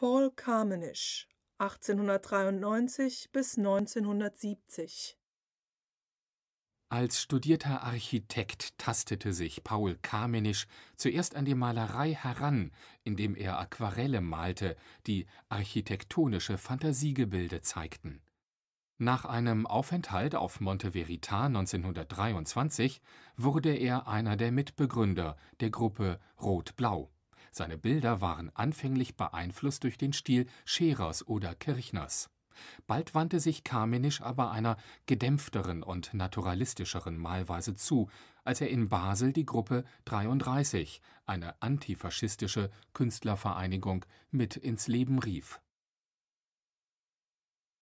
Paul Kamenisch, 1893 bis 1970 als studierter Architekt tastete sich Paul Kamenisch zuerst an die Malerei heran, indem er Aquarelle malte, die architektonische Fantasiegebilde zeigten. Nach einem Aufenthalt auf Monteverita 1923 wurde er einer der Mitbegründer der Gruppe Rot-Blau seine Bilder waren anfänglich beeinflusst durch den Stil Scherers oder Kirchners. Bald wandte sich Kamenisch aber einer gedämpfteren und naturalistischeren Malweise zu, als er in Basel die Gruppe 33, eine antifaschistische Künstlervereinigung, mit ins Leben rief